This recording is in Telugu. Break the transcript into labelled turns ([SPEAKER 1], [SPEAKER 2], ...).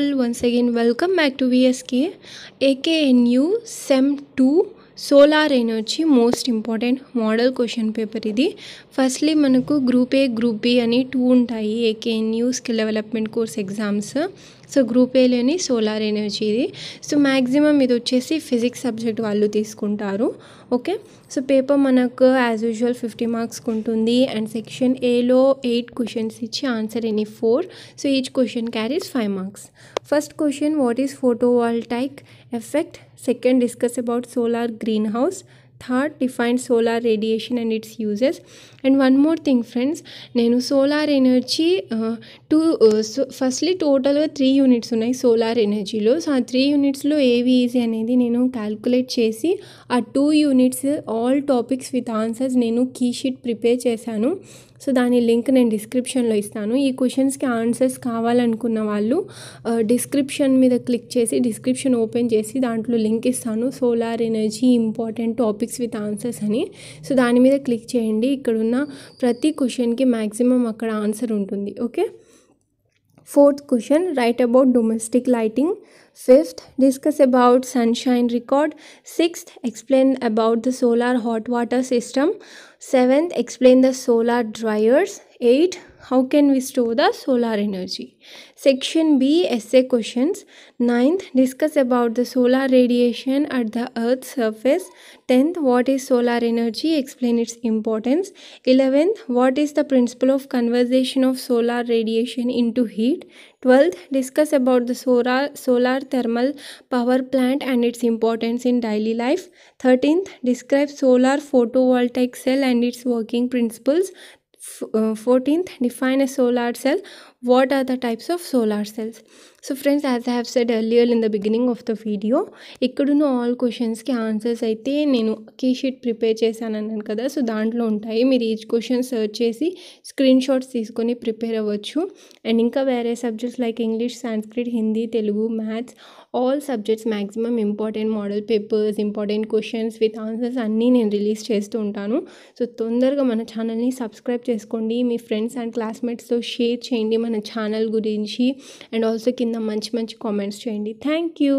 [SPEAKER 1] All once again welcome back to V S K A K N U sem two solar energy most important model question paper ఇది ఫస్ట్లీ మనకు గ్రూప్ ఏ గ్రూప్ బి అని టూ ఉంటాయి AKNU skill development course exams so group ఏలోని సోలార్ ఎనర్జీ ఇది సో మ్యాక్సిమం ఇది వచ్చేసి ఫిజిక్స్ సబ్జెక్ట్ వాళ్ళు తీసుకుంటారు ఓకే సో పేపర్ మనకు యాజ్ యూజువల్ ఫిఫ్టీ మార్క్స్ ఉంటుంది అండ్ సెక్షన్ ఏలో ఎయిట్ క్వశ్చన్స్ ఇచ్చి answer any four so each question carries five marks first First question What is effect second discuss about solar greenhouse third define solar radiation and its uses and one more thing friends నేను సోలార్ ఎనర్జీ టూ ఫస్ట్లీ టోటల్గా త్రీ యూనిట్స్ ఉన్నాయి సోలార్ ఎనర్జీలో సో ఆ త్రీ యూనిట్స్లో ఏవి ఈజీ అనేది నేను క్యాల్కులేట్ చేసి ఆ two units all topics with answers నేను కీ షీట్ ప్రిపేర్ చేశాను సో దాని లింక్ నేను డిస్క్రిప్షన్లో ఇస్తాను ఈ క్వశ్చన్స్కి ఆన్సర్స్ కావాలనుకున్న వాళ్ళు డిస్క్రిప్షన్ మీద క్లిక్ చేసి డిస్క్రిప్షన్ ఓపెన్ చేసి దాంట్లో లింక్ ఇస్తాను solar energy important topics with answers అని సో దాని మీద క్లిక్ చేయండి ఇక్కడున్న ప్రతి క్వశ్చన్కి మ్యాక్సిమం అక్కడ ఆన్సర్ ఉంటుంది okay Fourth question, write about domestic lighting. Fifth, discuss about sunshine record. Sixth, explain about the solar hot water system. Seventh, explain the solar dryers. 8 how can we store the solar energy section b essay questions 9th discuss about the solar radiation at the earth's surface 10th what is solar energy explain its importance 11th what is the principle of conversion of solar radiation into heat 12th discuss about the solar solar thermal power plant and its importance in daily life 13th describe solar photovoltaic cell and its working principles fourteenth define a solar cell what are the types of solar cells so friends as I have said earlier in the beginning of the video ఇక్కడున్న ఆల్ క్వశ్చన్స్కి ఆన్సర్స్ అయితే నేను కీ షీట్ ప్రిపేర్ చేశాను అన్నాను కదా సో దాంట్లో ఉంటాయి మీరు ఈచ్ క్వశ్చన్ సర్చ్ చేసి స్క్రీన్ షాట్స్ తీసుకొని ప్రిపేర్ అవ్వచ్చు అండ్ ఇంకా వేరే subjects like English Sanskrit Hindi Telugu maths all subjects maximum important model papers important questions with answers అన్నీ నేను రిలీజ్ చేస్తూ ఉంటాను సో తొందరగా మన ఛానల్ని సబ్స్క్రైబ్ చేసుకోండి మీ ఫ్రెండ్స్ అండ్ క్లాస్మేట్స్తో షేర్ చేయండి మన ఛానల్ గురించి అండ్ ఆల్సో కింద మంచి మంచి కామెంట్స్ చేయండి థ్యాంక్ యూ